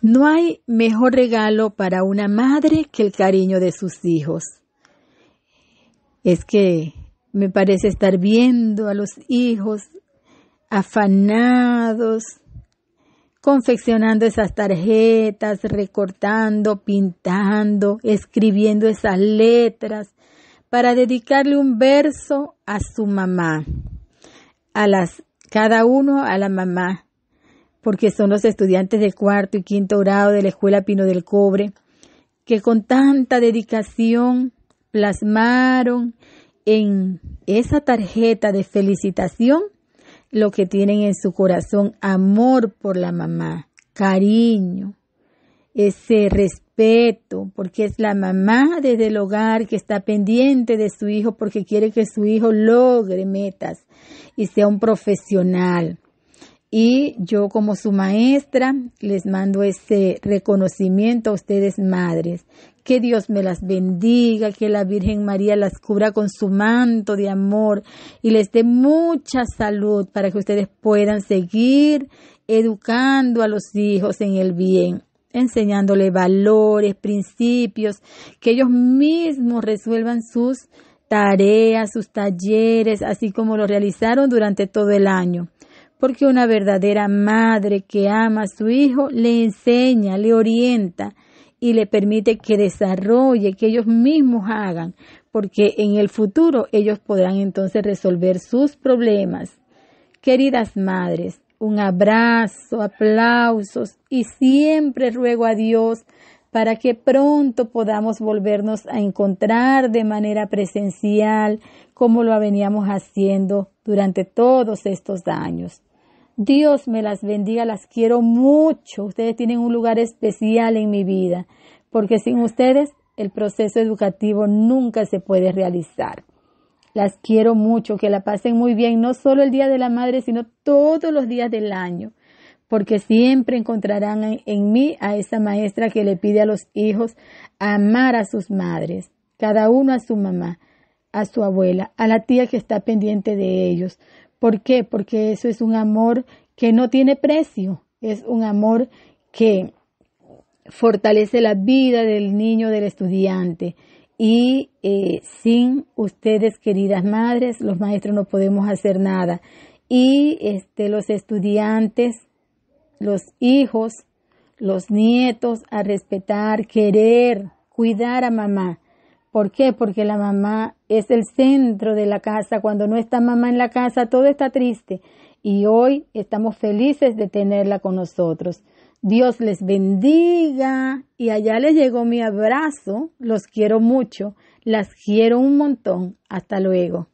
No hay mejor regalo para una madre que el cariño de sus hijos. Es que me parece estar viendo a los hijos afanados, confeccionando esas tarjetas, recortando, pintando, escribiendo esas letras para dedicarle un verso a su mamá, a las cada uno a la mamá porque son los estudiantes de cuarto y quinto grado de la Escuela Pino del Cobre, que con tanta dedicación plasmaron en esa tarjeta de felicitación lo que tienen en su corazón, amor por la mamá, cariño, ese respeto, porque es la mamá desde el hogar que está pendiente de su hijo porque quiere que su hijo logre metas y sea un profesional y yo como su maestra les mando ese reconocimiento a ustedes madres. Que Dios me las bendiga, que la Virgen María las cubra con su manto de amor y les dé mucha salud para que ustedes puedan seguir educando a los hijos en el bien enseñándole valores, principios, que ellos mismos resuelvan sus tareas, sus talleres, así como lo realizaron durante todo el año porque una verdadera madre que ama a su hijo le enseña, le orienta y le permite que desarrolle, que ellos mismos hagan, porque en el futuro ellos podrán entonces resolver sus problemas. Queridas madres, un abrazo, aplausos y siempre ruego a Dios para que pronto podamos volvernos a encontrar de manera presencial como lo veníamos haciendo durante todos estos años. Dios me las bendiga, las quiero mucho. Ustedes tienen un lugar especial en mi vida, porque sin ustedes el proceso educativo nunca se puede realizar. Las quiero mucho, que la pasen muy bien, no solo el Día de la Madre, sino todos los días del año, porque siempre encontrarán en, mí a esa maestra que le pide a los hijos amar a sus madres, cada uno a su mamá, a su abuela, a la tía que está pendiente de ellos, ¿Por qué? Porque eso es un amor que no tiene precio, es un amor que fortalece la vida del niño, del estudiante. Y eh, sin ustedes, queridas madres, los maestros no podemos hacer nada. Y este, los estudiantes, los hijos, los nietos, a respetar, querer, cuidar a mamá. ¿Por qué? Porque la mamá es el centro de la casa. Cuando no está mamá en la casa, todo está triste. Y hoy estamos felices de tenerla con nosotros. Dios les bendiga. Y allá les llegó mi abrazo. Los quiero mucho. Las quiero un montón. Hasta luego.